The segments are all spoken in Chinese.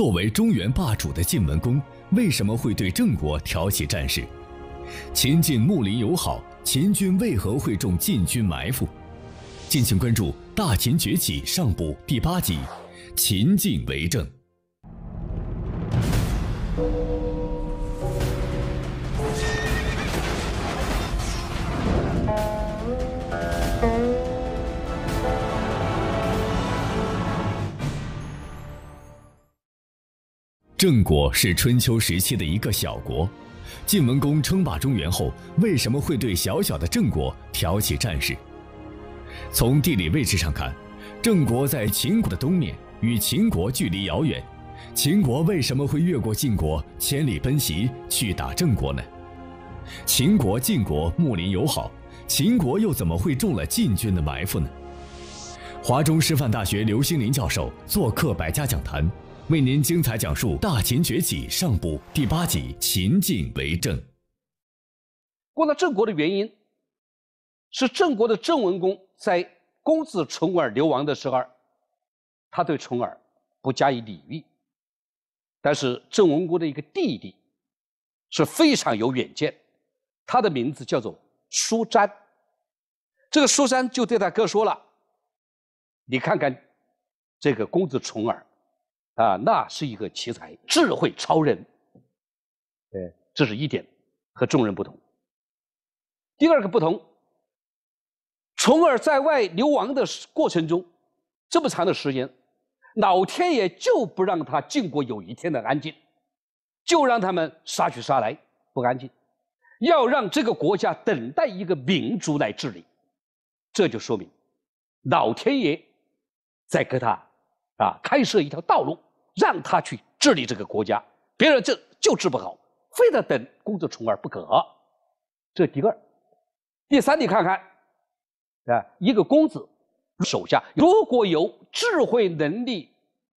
作为中原霸主的晋文公，为什么会对郑国挑起战事？秦晋睦邻友好，秦军为何会中晋军埋伏？敬请关注《大秦崛起》上部第八集《秦晋为政》。郑国是春秋时期的一个小国，晋文公称霸中原后，为什么会对小小的郑国挑起战事？从地理位置上看，郑国在秦国的东面，与秦国距离遥远，秦国为什么会越过晋国千里奔袭去打郑国呢？秦国、晋国睦邻友好，秦国又怎么会中了晋军的埋伏呢？华中师范大学刘兴林教授做客百家讲坛。为您精彩讲述《大秦崛起》上部第八集《秦晋为政》。过了郑国的原因，是郑国的郑文公在公子重耳流亡的时候，他对重耳不加以礼遇。但是郑文公的一个弟弟是非常有远见，他的名字叫做舒詹。这个舒詹就对他哥说了：“你看看这个公子重耳。”啊，那是一个奇才，智慧超人。对，这是一点和众人不同。第二个不同，从而在外流亡的过程中，这么长的时间，老天爷就不让他进国有一天的安静，就让他们杀去杀来，不安静。要让这个国家等待一个民族来治理，这就说明老天爷在给他。啊，开设一条道路，让他去治理这个国家，别人就就治不好，非得等公子重耳不可。这第二第三，你看看，啊，一个公子手下如果有智慧能力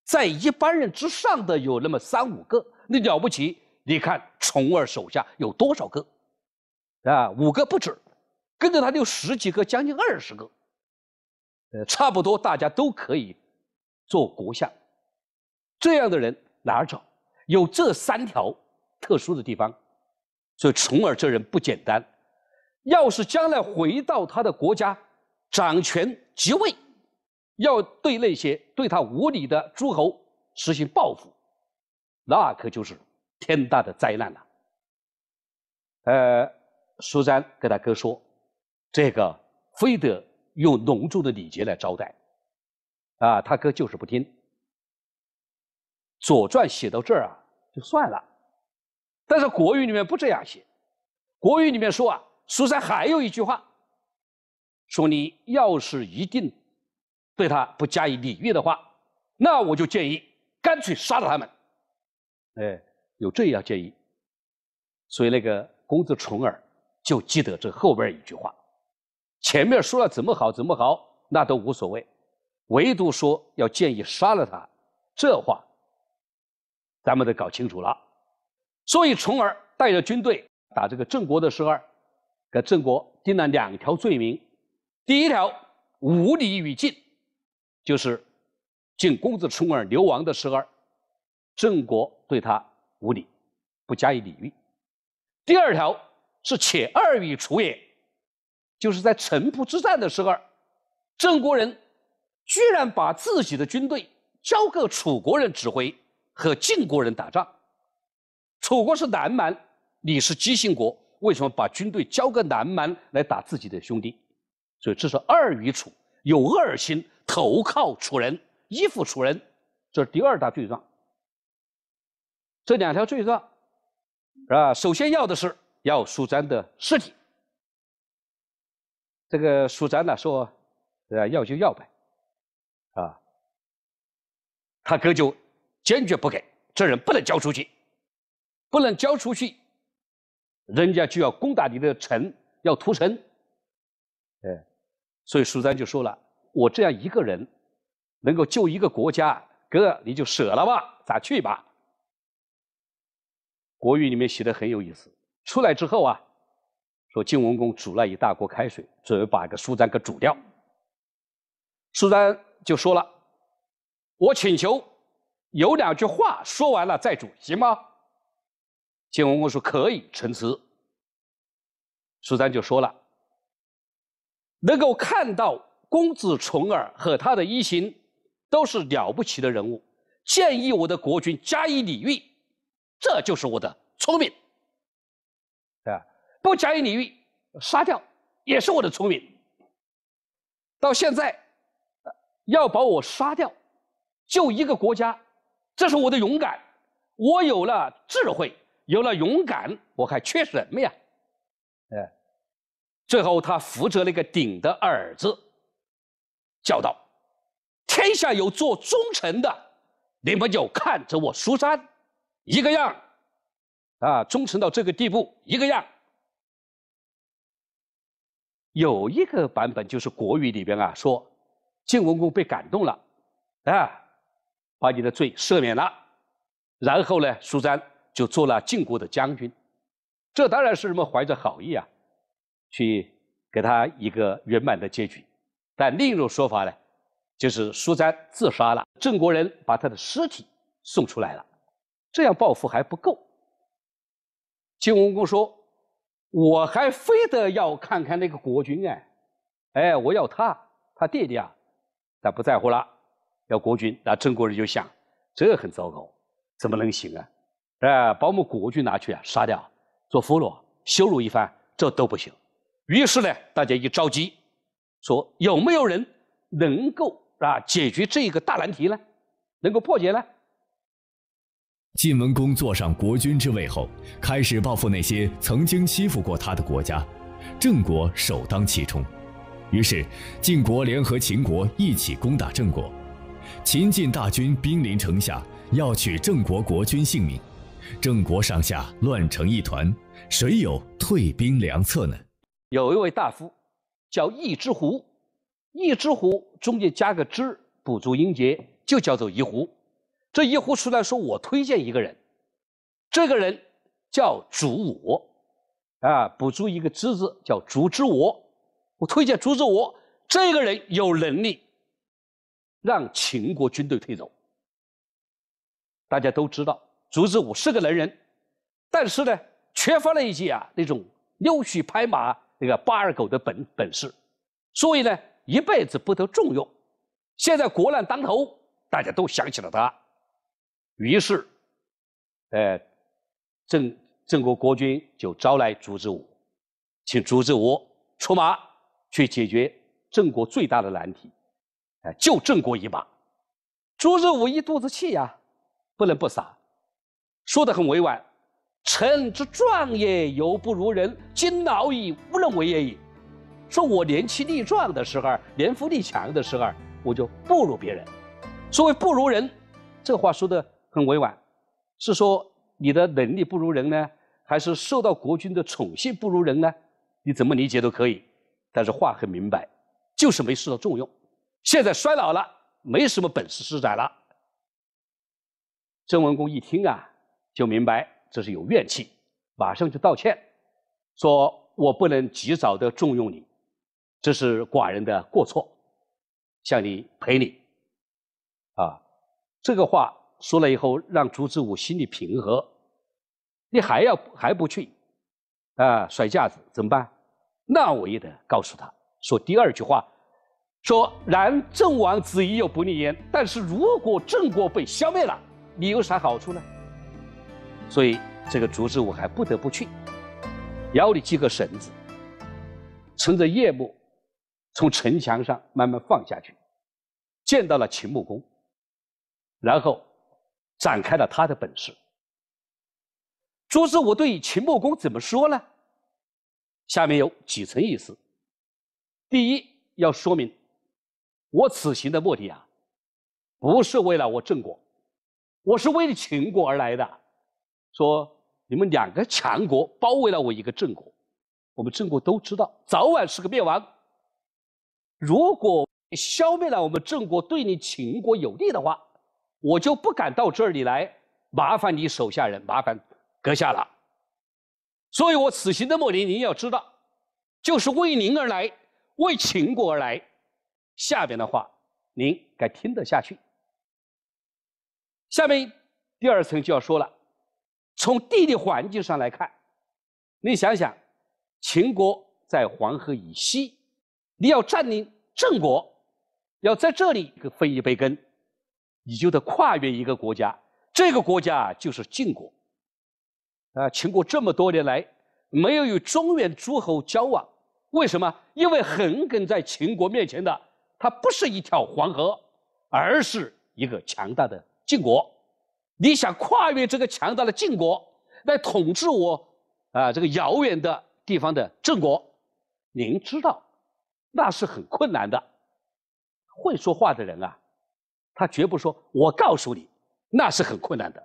在一般人之上的有那么三五个，那了不起。你看重耳手下有多少个？啊，五个不止，跟着他就十几个，将近二十个。呃，差不多大家都可以。做国相，这样的人哪儿找？有这三条特殊的地方，所以重耳这人不简单。要是将来回到他的国家，掌权即位，要对那些对他无礼的诸侯实行报复，那可就是天大的灾难了。呃，苏瞻跟他哥说，这个非得用隆重的礼节来招待。啊，他哥就是不听，《左传》写到这儿啊，就算了。但是《国语》里面不这样写，《国语》里面说啊，苏珊还有一句话，说你要是一定对他不加以礼遇的话，那我就建议干脆杀了他们。哎，有这样建议，所以那个公子重耳就记得这后边一句话，前面说了怎么好怎么好，那都无所谓。唯独说要建议杀了他，这话，咱们得搞清楚了。所以，重耳带着军队打这个郑国的时候，给郑国定了两条罪名：第一条，无礼于晋，就是晋公子重耳流亡的时候，郑国对他无礼，不加以礼遇；第二条是且二于楚也，就是在城濮之战的时候，郑国人。居然把自己的军队交给楚国人指挥，和晋国人打仗。楚国是南蛮，你是姬姓国，为什么把军队交给南蛮来打自己的兄弟？所以这是二于楚有二心，投靠楚人，依附楚人，这是第二大罪状。这两条罪状啊，首先要的是要舒张的尸体。这个舒张呢说，呃，要就要呗。他哥就坚决不给，这人不能交出去，不能交出去，人家就要攻打你的城，要屠城。哎，所以苏张就说了：“我这样一个人，能够救一个国家，哥你就舍了吧，咱去吧。”国语里面写的很有意思。出来之后啊，说晋文公煮了一大锅开水，准备把一个苏张给煮掉。苏张就说了。我请求有两句话说完了再主，行吗？晋文公说可以。陈词，苏瞻就说了，能够看到公子重耳和他的一行，都是了不起的人物，建议我的国君加以礼遇，这就是我的聪明。啊，不加以礼遇，杀掉也是我的聪明。到现在，要把我杀掉。就一个国家，这是我的勇敢，我有了智慧，有了勇敢，我还缺什么呀？哎，最后他扶着那个鼎的耳子，叫道：“天下有做忠臣的，你们就看着我苏三，一个样，啊，忠诚到这个地步，一个样。”有一个版本就是《国语》里边啊，说晋文公被感动了，啊。把你的罪赦免了，然后呢，苏张就做了晋国的将军。这当然是什么怀着好意啊，去给他一个圆满的结局。但另一种说法呢，就是苏张自杀了，郑国人把他的尸体送出来了，这样报复还不够。晋文公说：“我还非得要看看那个国君哎，哎，我要他，他弟弟啊，但不在乎了。”要国君，那郑国人就想，这很糟糕，怎么能行啊？啊，把我们国君拿去啊，杀掉，做俘虏，羞辱一番，这都不行。于是呢，大家一着急，说有没有人能够啊解决这个大难题呢？能够破解呢？晋文公坐上国君之位后，开始报复那些曾经欺负过他的国家，郑国首当其冲。于是，晋国联合秦国一起攻打郑国。秦晋大军兵临城下，要取郑国国君性命，郑国上下乱成一团，谁有退兵良策呢？有一位大夫叫易之狐，易之狐中间加个之，补足音节就叫做一狐。这一狐出来说：“我推荐一个人，这个人叫烛我，啊，补足一个之字叫烛之我。我推荐烛之我，这个人有能力。”让秦国军队退走。大家都知道，烛之武是个能人，但是呢，缺乏了一记啊那种溜须拍马、那个巴二狗的本本事，所以呢，一辈子不得重用。现在国难当头，大家都想起了他，于是，呃，郑郑国国君就招来烛之武，请烛之武出马去解决郑国最大的难题。哎，救郑国一把，朱日武一肚子气呀，不能不撒。说的很委婉，臣之壮也，犹不如人，今老矣，无能为也矣。”说我年轻力壮的时候，年富力强的时候，我就不如别人。所谓不如人，这话说的很委婉，是说你的能力不如人呢，还是受到国君的宠幸不如人呢？你怎么理解都可以，但是话很明白，就是没受到重用。现在衰老了，没什么本事施展了。郑文公一听啊，就明白这是有怨气，马上就道歉，说我不能及早的重用你，这是寡人的过错，向你赔礼。啊，这个话说了以后，让朱之武心里平和。你还要还不去，啊，甩架子怎么办？那我也得告诉他说第二句话。说然郑王子已有不利焉，但是如果郑国被消灭了，你有啥好处呢？所以这个烛之武还不得不去，腰里系个绳子，撑着夜幕，从城墙上慢慢放下去，见到了秦穆公，然后展开了他的本事。竹之武对秦穆公怎么说呢？下面有几层意思，第一要说明。我此行的目的啊，不是为了我郑国，我是为了秦国而来的。说你们两个强国包围了我一个郑国，我们郑国都知道早晚是个灭亡。如果消灭了我们郑国对你秦国有利的话，我就不敢到这里来麻烦你手下人，麻烦阁下了。所以我此行的目的您要知道，就是为您而来，为秦国而来。下边的话，您该听得下去。下面第二层就要说了，从地理环境上来看，你想想，秦国在黄河以西，你要占领郑国，要在这里分一杯羹，你就得跨越一个国家，这个国家就是晋国。啊，秦国这么多年来没有与中原诸侯交往，为什么？因为横亘在秦国面前的。它不是一条黄河，而是一个强大的晋国。你想跨越这个强大的晋国来统治我，啊，这个遥远的地方的郑国，您知道，那是很困难的。会说话的人啊，他绝不说“我告诉你，那是很困难的”。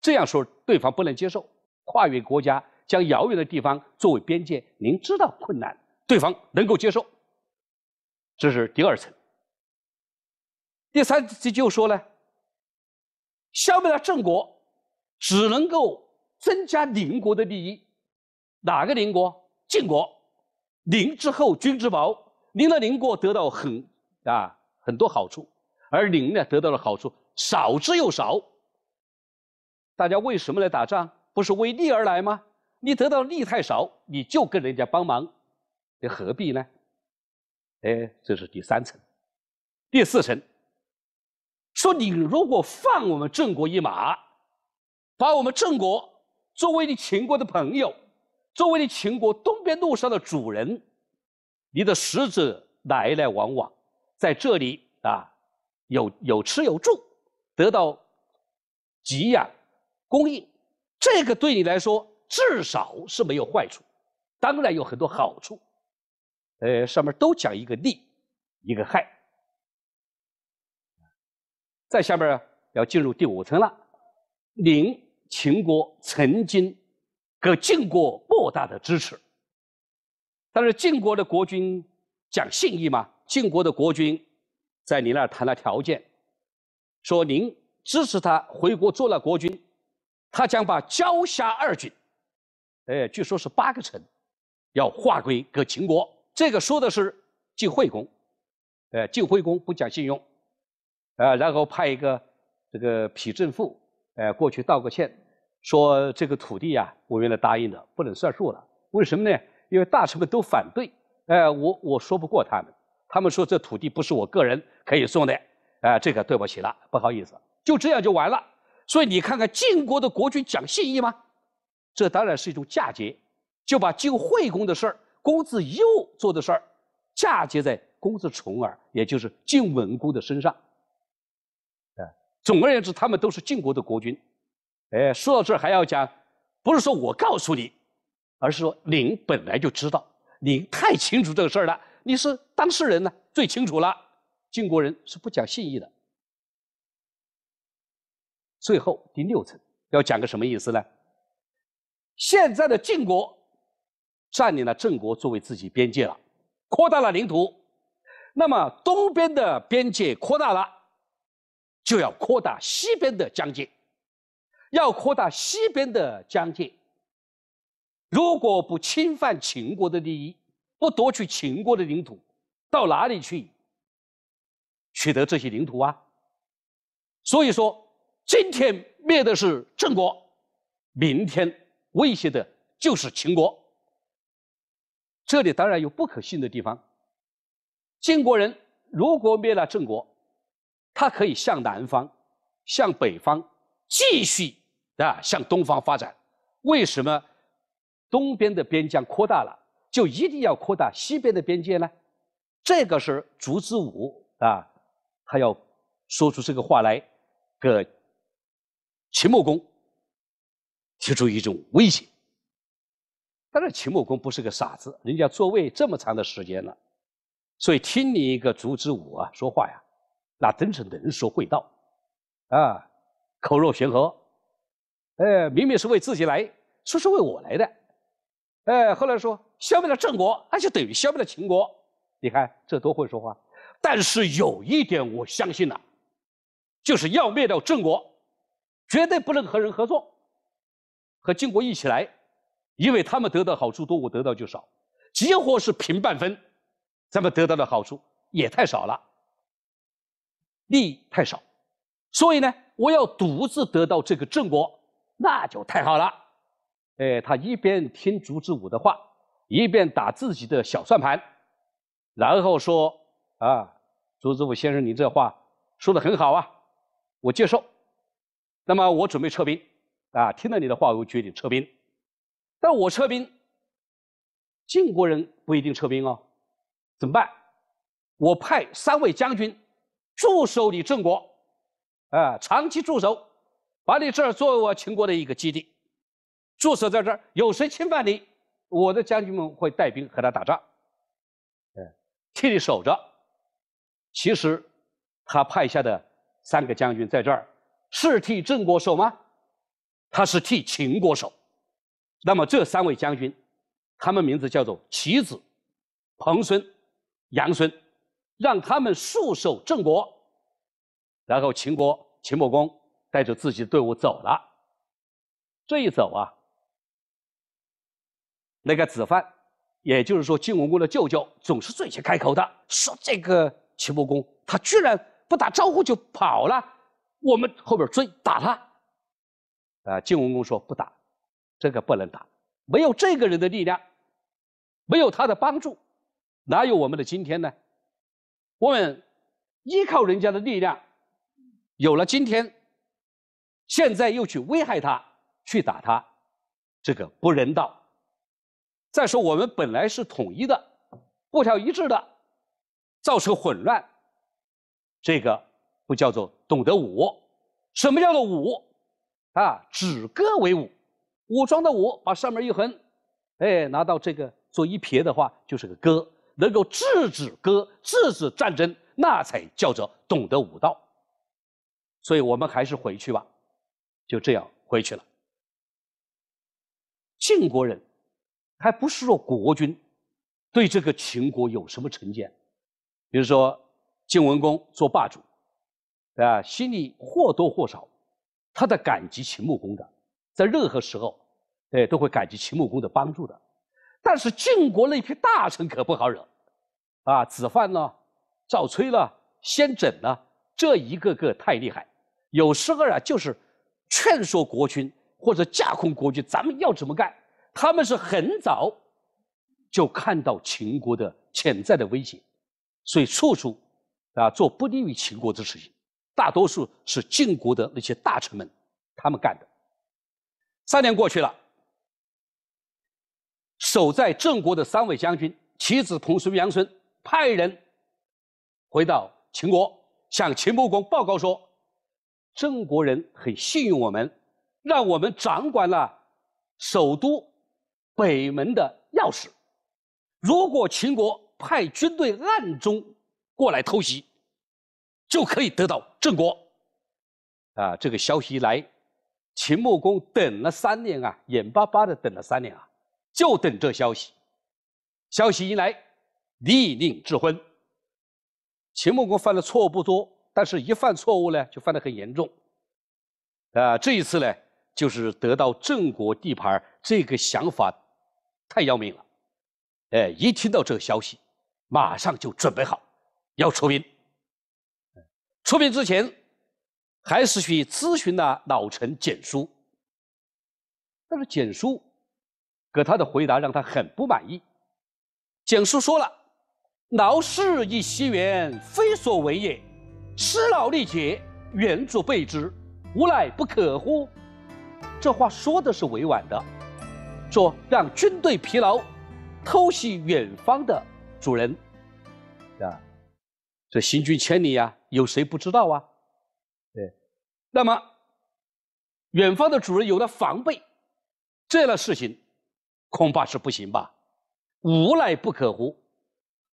这样说对方不能接受。跨越国家，将遥远的地方作为边界，您知道困难，对方能够接受。这是第二层。第三，次就说呢，消灭了郑国，只能够增加邻国的利益，哪个邻国？晋国。邻之厚，君之薄。邻了邻国得到很啊很多好处，而邻呢得到了好处少之又少。大家为什么来打仗？不是为利而来吗？你得到利太少，你就跟人家帮忙，你何必呢？哎，这是第三层，第四层。说你如果放我们郑国一马，把我们郑国作为你秦国的朋友，作为你秦国东边路上的主人，你的使者来来往往，在这里啊，有有吃有住，得到给养供应，这个对你来说至少是没有坏处，当然有很多好处。呃，上面都讲一个利，一个害。再下边要进入第五层了。您秦国曾经给晋国莫大的支持，但是晋国的国君讲信义嘛，晋国的国君在您那儿谈了条件，说您支持他回国做了国君，他将把交辖二郡，哎，据说是八个城，要划归给秦国。这个说的是晋惠公，呃，晋惠公不讲信用。呃，然后派一个这个皮政父，呃，过去道个歉，说这个土地啊，我原来答应的不能算数了。为什么呢？因为大臣们都反对，呃，我我说不过他们，他们说这土地不是我个人可以送的，哎，这个对不起了，不好意思，就这样就完了。所以你看看晋国的国君讲信义吗？这当然是一种嫁接，就把晋惠公的事儿，公子幼做的事儿，嫁接在公子重耳，也就是晋文公的身上。总而言之，他们都是晋国的国君，哎，说到这儿还要讲，不是说我告诉你，而是说您本来就知道，您太清楚这个事儿了，你是当事人呢，最清楚了。晋国人是不讲信义的。最后第六层要讲个什么意思呢？现在的晋国占领了郑国作为自己边界了，扩大了领土，那么东边的边界扩大了。就要扩大西边的疆界，要扩大西边的疆界。如果不侵犯秦国的利益，不夺取秦国的领土，到哪里去取得这些领土啊？所以说，今天灭的是郑国，明天威胁的就是秦国。这里当然有不可信的地方，晋国人如果灭了郑国。他可以向南方，向北方，继续啊向东方发展。为什么东边的边疆扩大了，就一定要扩大西边的边界呢？这个是烛之武啊，他要说出这个话来，给秦穆公提出一种威胁。当然，秦穆公不是个傻子，人家坐位这么长的时间了，所以听你一个烛之武啊说话呀。那真是能说会道，啊，口若悬河，哎，明明是为自己来说是为我来的，哎，后来说消灭了郑国，那就等于消灭了秦国，你看这多会说话。但是有一点我相信了，就是要灭掉郑国，绝对不能和人合作，和晋国一起来，因为他们得到好处多，我得到就少，结果是平半分，咱们得到的好处也太少了。利益太少，所以呢，我要独自得到这个郑国，那就太好了。哎，他一边听烛之武的话，一边打自己的小算盘，然后说：“啊，烛之武先生，你这话说的很好啊，我接受。那么我准备撤兵啊。听了你的话，我决定撤兵。但我撤兵，晋国人不一定撤兵哦，怎么办？我派三位将军。”驻守你郑国，啊，长期驻守，把你这儿作为我秦国的一个基地，驻守在这儿。有谁侵犯你，我的将军们会带兵和他打仗，哎，替你守着。其实他派下的三个将军在这儿是替郑国守吗？他是替秦国守。那么这三位将军，他们名字叫做祁子、彭孙、杨孙。让他们束手正国。然后秦国秦穆公带着自己的队伍走了。这一走啊，那个子犯，也就是说晋文公的舅舅，总是最先开口的，说这个秦穆公他居然不打招呼就跑了，我们后边追打他。啊，晋文公说不打，这个不能打，没有这个人的力量，没有他的帮助，哪有我们的今天呢？我们依靠人家的力量，有了今天，现在又去危害他，去打他，这个不人道。再说我们本来是统一的，步调一致的，造成混乱，这个不叫做懂得武。什么叫做武？啊，止戈为武。武装的武，把上面一横，哎，拿到这个做一撇的话，就是个戈。能够制止割、制止战争，那才叫做懂得武道。所以我们还是回去吧，就这样回去了。晋国人，还不是说国君，对这个秦国有什么成见？比如说，晋文公做霸主，啊，心里或多或少，他在感激秦穆公的，在任何时候，哎，都会感激秦穆公的帮助的。但是晋国那批大臣可不好惹。啊，子范呢，赵崔呢，先轸呢，这一个个太厉害。有时候啊，就是劝说国君或者架空国君，咱们要怎么干？他们是很早就看到秦国的潜在的威胁，所以处处啊做不利于秦国的事情。大多数是晋国的那些大臣们，他们干的。三年过去了，守在郑国的三位将军，其子、彭叔、杨孙。派人回到秦国，向秦穆公报告说：“郑国人很信任我们，让我们掌管了首都北门的钥匙。如果秦国派军队暗中过来偷袭，就可以得到郑国。”啊，这个消息一来，秦穆公等了三年啊，眼巴巴的等了三年啊，就等这消息。消息一来。立令智昏。秦穆公犯的错误不多，但是一犯错误呢，就犯得很严重。啊，这一次呢，就是得到郑国地盘这个想法，太要命了。哎，一听到这个消息，马上就准备好，要出兵。出兵之前，还是去咨询了老臣简叔。但是简叔给他的回答让他很不满意。简叔说了。劳师以袭远，非所为也。师劳力竭，远祖备之，无赖不可乎？这话说的是委婉的，说让军队疲劳，偷袭远方的主人啊。这行军千里呀，有谁不知道啊？对，那么远方的主人有了防备，这样的事情恐怕是不行吧？无赖不可乎？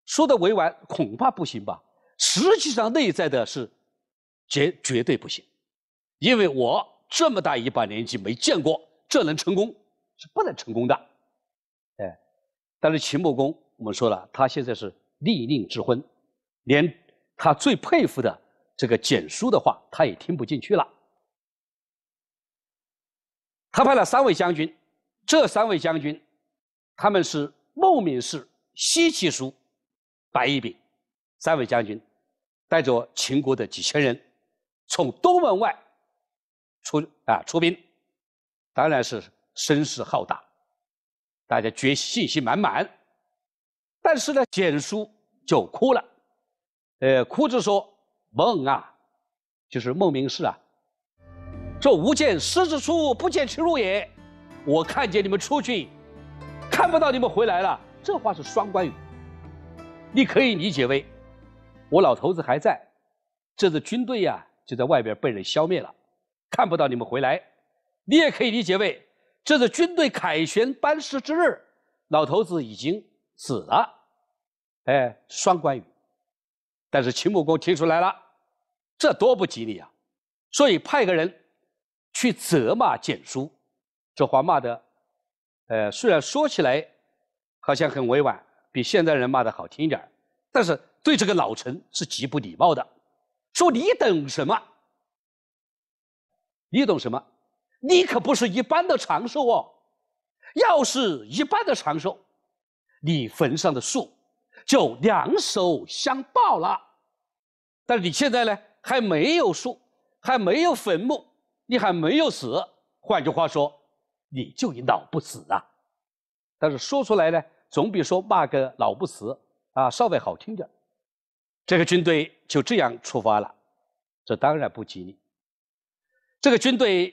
说的委婉恐怕不行吧，实际上内在的是绝绝对不行，因为我这么大一把年纪没见过，这能成功是不能成功的，哎，但是秦穆公我们说了，他现在是立令之昏，连他最佩服的这个简书的话他也听不进去了，他派了三位将军，这三位将军他们是孟明氏、西岐书。白镒炳，三位将军带着秦国的几千人从东门外出啊出兵，当然是声势浩大，大家觉信心满满。但是呢，简叔就哭了，呃，哭着说：“孟啊，就是孟明视啊，说吾见师之出，不见其入也。我看见你们出去，看不到你们回来了。”这话是双关语。你可以理解为，我老头子还在，这支军队呀就在外边被人消灭了，看不到你们回来。你也可以理解为，这支军队凯旋班师之日，老头子已经死了。哎，双关羽，但是秦穆公听出来了，这多不吉利啊，所以派个人去责骂简书。这话骂的，呃，虽然说起来好像很委婉。比现在人骂的好听一点儿，但是对这个老臣是极不礼貌的。说你懂什么？你懂什么？你可不是一般的长寿哦！要是一般的长寿，你坟上的树就两手相抱了。但是你现在呢，还没有树，还没有坟墓，你还没有死。换句话说，你就老不死啊！但是说出来呢？总比说骂个老不死啊稍微好听点。这个军队就这样出发了，这当然不吉利。这个军队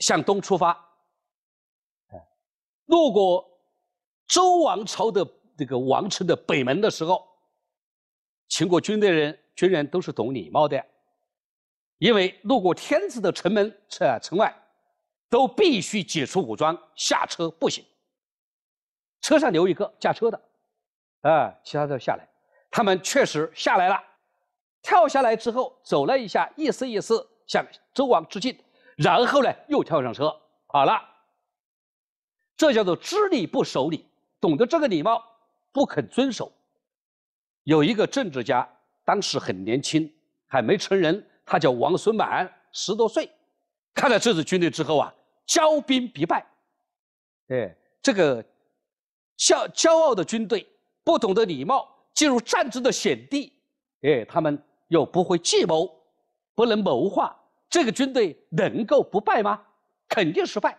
向东出发，路过周王朝的这个王城的北门的时候，秦国军队人军人都是懂礼貌的，因为路过天子的城门城城外，都必须解除武装下车步行。车上留一个驾车的，啊，其他的下来，他们确实下来了，跳下来之后走了一下，意思意思向周王致敬，然后呢又跳上车，好了，这叫做知礼不守礼，懂得这个礼貌不肯遵守。有一个政治家，当时很年轻，还没成人，他叫王孙满，十多岁，看了这支军队之后啊，骄兵必败，哎，这个。骄骄傲的军队不懂得礼貌，进入战争的险地，哎，他们又不会计谋，不能谋划，这个军队能够不败吗？肯定失败。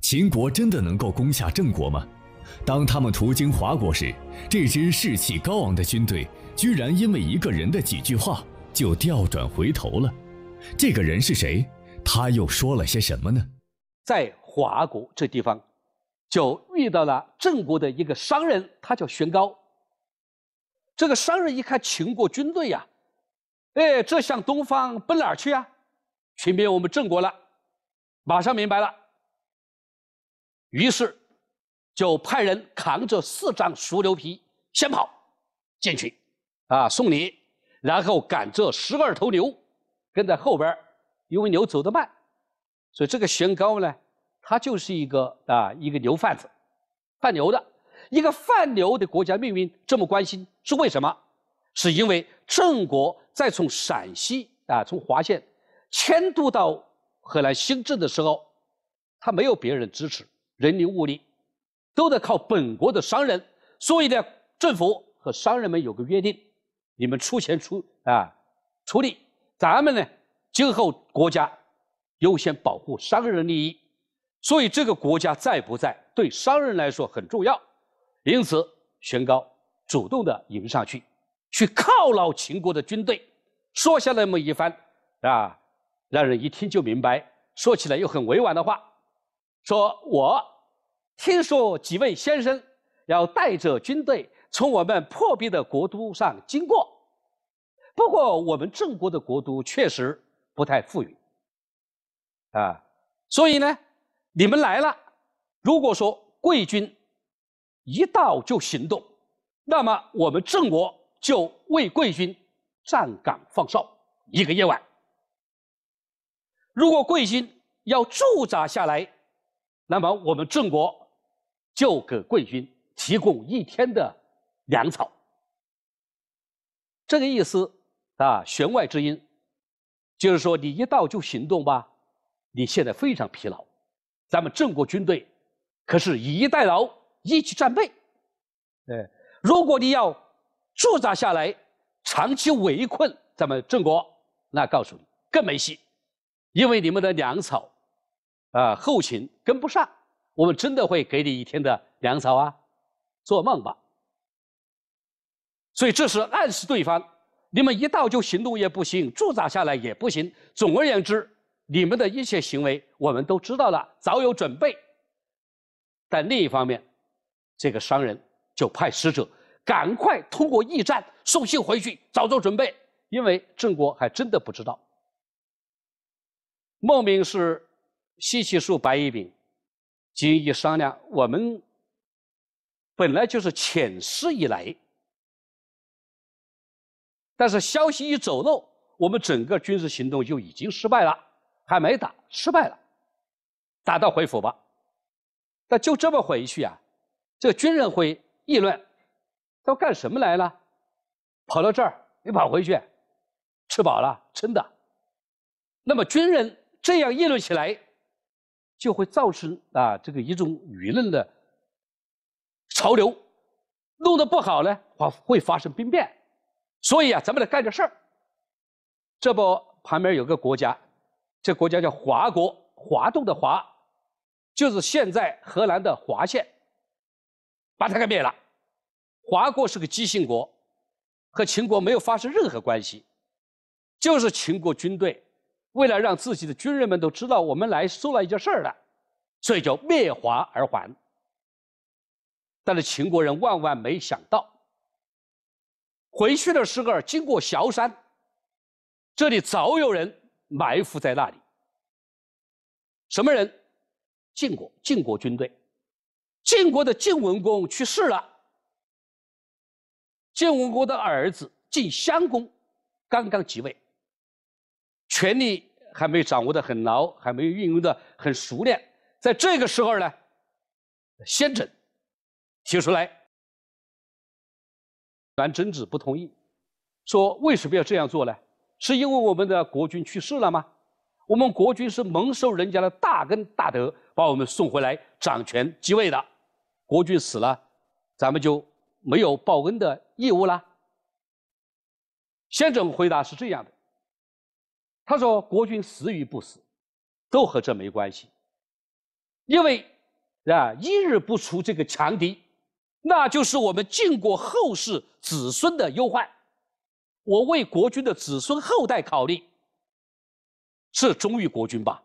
秦国真的能够攻下郑国吗？当他们途经华国时，这支士气高昂的军队居然因为一个人的几句话就调转回头了，这个人是谁？他又说了些什么呢？在华国这地方，就遇到了郑国的一个商人，他叫玄高。这个商人一看秦国军队呀，哎，这向东方奔哪儿去啊？全灭我们郑国了，马上明白了。于是就派人扛着四张熟牛皮先跑，进去，啊送礼，然后赶着十二头牛跟在后边儿。因为牛走得慢，所以这个宣高呢，他就是一个啊，一个牛贩子，贩牛的。一个贩牛的国家命运这么关心是为什么？是因为郑国在从陕西啊，从华县迁都到河南新郑的时候，他没有别人支持，人力物力都得靠本国的商人。所以呢，政府和商人们有个约定：你们出钱出啊，出力，咱们呢。今后国家优先保护商人利益，所以这个国家在不在对商人来说很重要。因此，玄高主动的迎上去，去犒劳秦国的军队，说下那么一番啊，让人一听就明白，说起来又很委婉的话，说：“我听说几位先生要带着军队从我们破壁的国都上经过，不过我们郑国的国都确实。”不太富裕，啊，所以呢，你们来了，如果说贵军一到就行动，那么我们郑国就为贵军站岗放哨一个夜晚。如果贵军要驻扎下来，那么我们郑国就给贵军提供一天的粮草。这个意思啊，弦外之音。就是说，你一到就行动吧。你现在非常疲劳，咱们郑国军队可是以逸待劳，一级战备。对，如果你要驻扎下来，长期围困咱们郑国，那告诉你更没戏，因为你们的粮草啊后勤跟不上，我们真的会给你一天的粮草啊，做梦吧。所以这是暗示对方。你们一到就行动也不行，驻扎下来也不行。总而言之，你们的一切行为我们都知道了，早有准备。但另一方面，这个商人就派使者赶快通过驿站送信回去，早做准备，因为郑国还真的不知道。莫名是西岐树白一丙，经一商量，我们本来就是遣师以来。但是消息一走漏，我们整个军事行动就已经失败了，还没打，失败了，打道回府吧。但就这么回去啊，这军人会议论，都干什么来了？跑到这儿你跑回去，吃饱了撑的。那么军人这样议论起来，就会造成啊这个一种舆论的潮流，弄得不好呢，发会发生兵变。所以啊，咱们得干点事儿。这不，旁边有个国家，这国家叫华国，华东的华，就是现在荷兰的滑县，把它给灭了。华国是个姬姓国，和秦国没有发生任何关系，就是秦国军队为了让自己的军人们都知道我们来收了一件事儿了，所以叫灭华而还。但是秦国人万万没想到。回去的时候经过崤山，这里早有人埋伏在那里。什么人？晋国，晋国军队。晋国的晋文公去世了，晋文公的儿子晋襄公刚刚即位，权力还没掌握的很牢，还没运用的很熟练。在这个时候呢，先诊提出来。南征子不同意，说：“为什么要这样做呢？是因为我们的国君去世了吗？我们国君是蒙受人家的大恩大德，把我们送回来掌权继位的。国君死了，咱们就没有报恩的义务了。”先生回答是这样的，他说：“国君死与不死，都和这没关系，因为啊，一日不除这个强敌。”那就是我们晋国后世子孙的忧患，我为国君的子孙后代考虑，是忠于国君吧？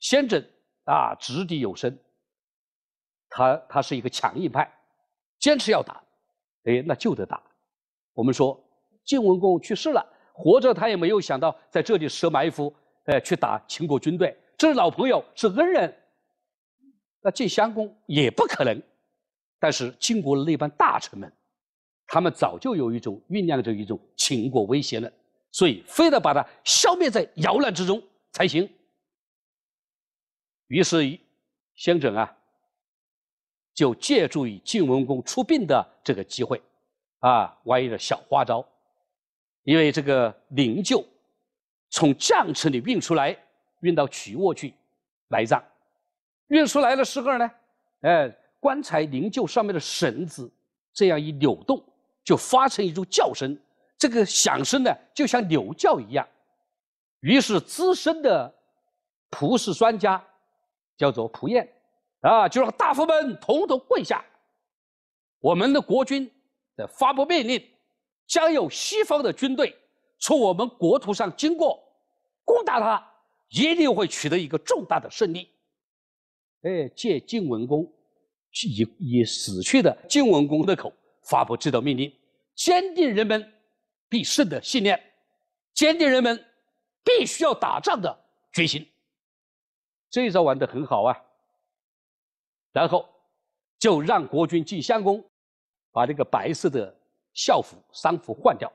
先轸啊，掷地有声，他他是一个强硬派，坚持要打，哎，那就得打。我们说晋文公去世了，活着他也没有想到在这里设埋伏，哎，去打秦国军队，这是老朋友，是恩人。那晋襄公也不可能。但是晋国的那帮大臣们，他们早就有一种酝酿着一种秦国威胁了，所以非得把它消灭在摇篮之中才行。于是，先生啊，就借助于晋文公出殡的这个机会，啊，玩一个小花招，因为这个灵柩从将城里运出来，运到曲沃去埋葬，运出来的时候呢，哎。棺材灵柩上面的绳子这样一扭动，就发成一种叫声。这个响声呢，就像牛叫一样。于是资深的卜筮专家，叫做卜燕，啊，就让大夫们统统跪下。我们的国君的发布命令，将有西方的军队从我们国土上经过，攻打他，一定会取得一个重大的胜利。哎，借晋文公。以以死去的晋文公的口发布这道命令，坚定人们必胜的信念，坚定人们必须要打仗的决心。这一招玩得很好啊。然后就让国君晋襄公把这个白色的校服、丧服换掉，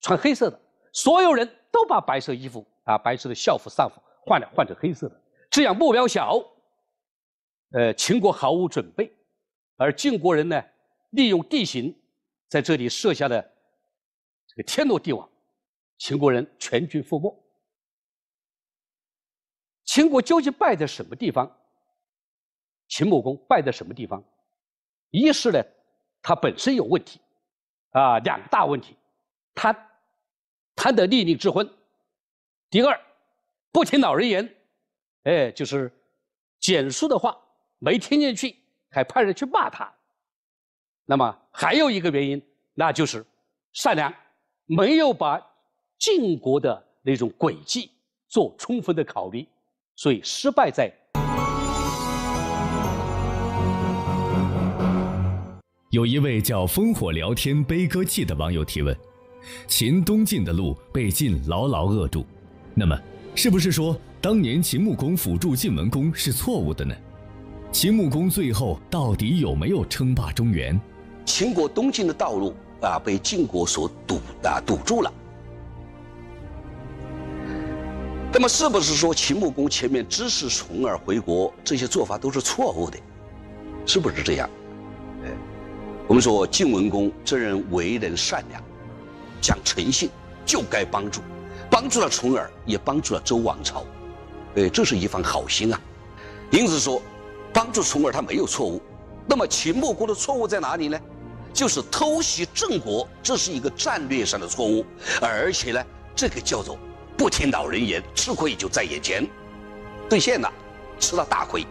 穿黑色的。所有人都把白色衣服、啊白色的校服、丧服换了，换成黑色的。这样目标小。呃，秦国毫无准备，而晋国人呢，利用地形在这里设下了这个天罗地网，秦国人全军覆没。秦国究竟败在什么地方？秦穆公败在什么地方？一是呢，他本身有问题，啊，两大问题：贪，贪得利令之昏；第二，不听老人言，哎，就是简书的话。没听进去，还派人去骂他。那么还有一个原因，那就是善良没有把晋国的那种诡计做充分的考虑，所以失败在。有一位叫“烽火聊天悲歌记”的网友提问：“秦东晋的路被晋牢牢扼住，那么是不是说当年秦穆公辅助晋文公是错误的呢？”秦穆公最后到底有没有称霸中原？秦国东进的道路啊，被晋国所堵啊堵住了。那么是不是说秦穆公前面支持重耳回国这些做法都是错误的？是不是这样？哎，我们说晋文公这人为人善良，讲诚信，就该帮助，帮助了重耳，也帮助了周王朝。哎，这是一番好心啊。因此说。帮助，从而他没有错误。那么秦穆公的错误在哪里呢？就是偷袭郑国，这是一个战略上的错误。而且呢，这个叫做不听老人言，吃亏就在眼前，兑现了，吃了大亏。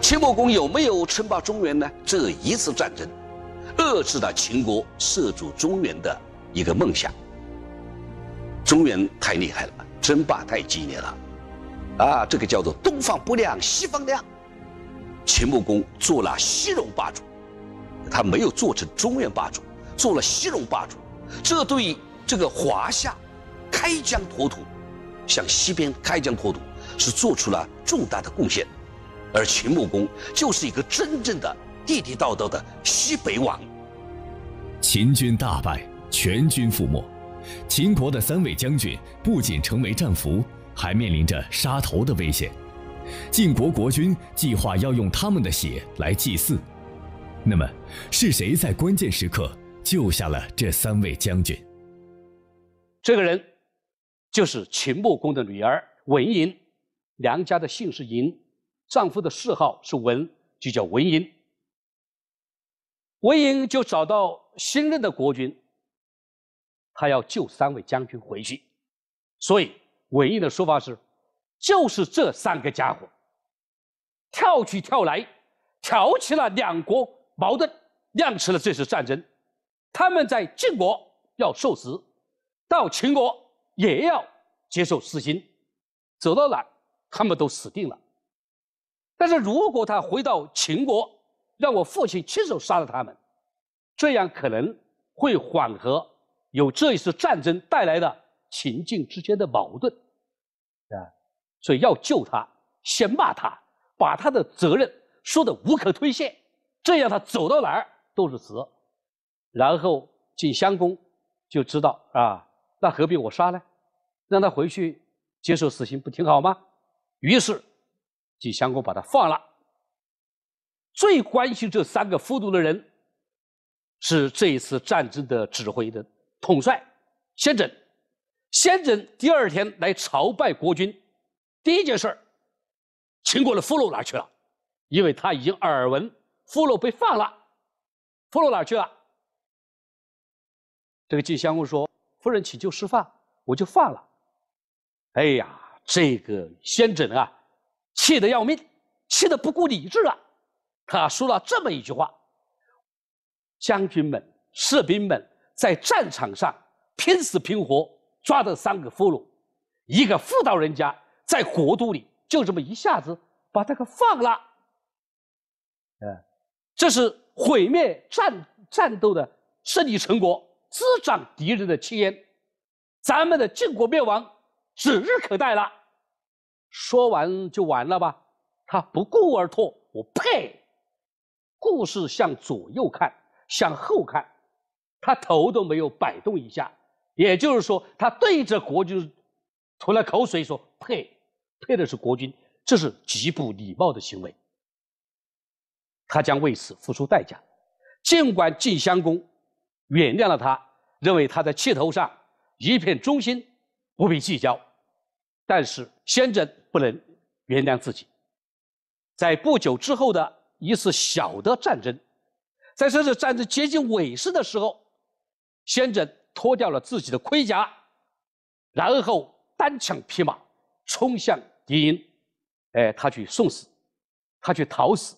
秦穆公有没有称霸中原呢？这一次战争，遏制了秦国涉足中原的一个梦想。中原太厉害了，争霸太激烈了。啊，这个叫做“东方不亮西方亮”。秦穆公做了西戎霸主，他没有做成中原霸主，做了西戎霸主，这对这个华夏开疆拓土，向西边开疆拓土，是做出了重大的贡献。而秦穆公就是一个真正的地地道道的西北王。秦军大败，全军覆没，秦国的三位将军不仅成为战俘。还面临着杀头的危险。晋国国君计划要用他们的血来祭祀，那么是谁在关键时刻救下了这三位将军？这个人就是秦穆公的女儿文嬴，娘家的姓是嬴，丈夫的谥号是文，就叫文嬴。文嬴就找到新任的国君，他要救三位将军回去，所以。唯一的说法是，就是这三个家伙跳去跳来，挑起了两国矛盾，酿成了这次战争。他们在晋国要受死，到秦国也要接受死刑，走到哪他们都死定了。但是如果他回到秦国，让我父亲亲手杀了他们，这样可能会缓和有这一次战争带来的。情境之间的矛盾，啊，所以要救他，先骂他，把他的责任说的无可推卸，这样他走到哪儿都是死。然后晋襄公就知道啊，那何必我杀呢？让他回去接受死刑不挺好吗？于是晋襄公把他放了。最关心这三个俘虏的人，是这一次战争的指挥的统帅，先轸。先人第二天来朝拜国君，第一件事儿，秦国的俘虏哪去了？因为他已经耳闻俘虏被放了，俘虏哪去了？这个季襄公说：“夫人请求释放，我就放了。”哎呀，这个先轸啊，气得要命，气得不顾理智了，他说了这么一句话：“将军们、士兵们在战场上拼死拼活。”抓的三个俘虏，一个妇道人家在国都里，就这么一下子把他给放了。哎，这是毁灭战战斗的胜利成果，滋长敌人的气焰，咱们的晋国灭亡指日可待了。说完就完了吧？他不顾而拓，我呸！故事向左右看，向后看，他头都没有摆动一下。也就是说，他对着国君吐了口水，说：“呸，呸的是国君，这是极不礼貌的行为。”他将为此付出代价。尽管晋襄公原谅了他，认为他在气头上一片忠心，不必计较，但是先轸不能原谅自己。在不久之后的一次小的战争，在这次战争接近尾声的时候，先轸。脱掉了自己的盔甲，然后单枪匹马冲向敌营，哎，他去送死，他去讨死，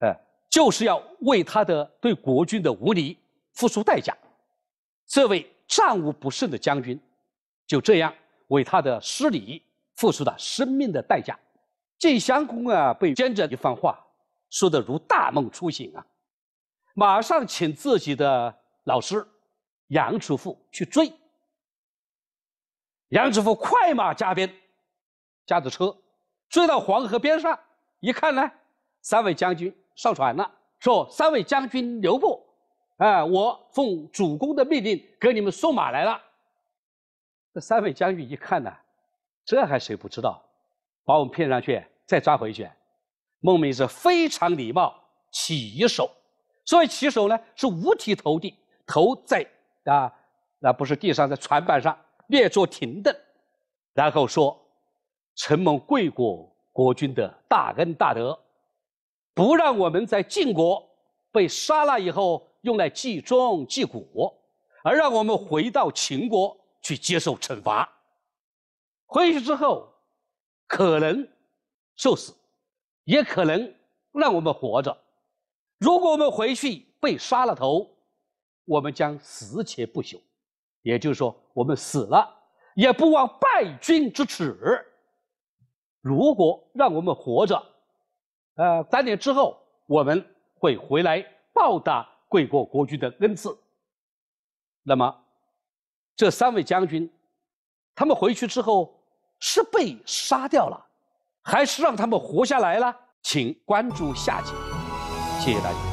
哎，就是要为他的对国军的无礼付出代价。这位战无不胜的将军，就这样为他的失礼付出了生命的代价。晋襄公啊，被监者一番话说得如大梦初醒啊，马上请自己的老师。杨楚富去追，杨楚富快马加鞭，驾着车追到黄河边上，一看呢，三位将军上船了，说：“三位将军留步，哎，我奉主公的命令给你们送马来了。”这三位将军一看呢，这还谁不知道，把我们骗上去再抓回去，孟明是非常礼貌，起手，所谓起手呢是五体投地，头在。啊，那不是地上在船板上列作停顿，然后说：“承蒙贵国国君的大恩大德，不让我们在晋国被杀了以后用来祭宗祭古，而让我们回到秦国去接受惩罚。回去之后，可能受死，也可能让我们活着。如果我们回去被杀了头。”我们将死且不朽，也就是说，我们死了也不忘败军之耻。如果让我们活着，呃，三年之后我们会回来报答贵国国君的恩赐。那么，这三位将军，他们回去之后是被杀掉了，还是让他们活下来了？请关注下集，谢谢大家。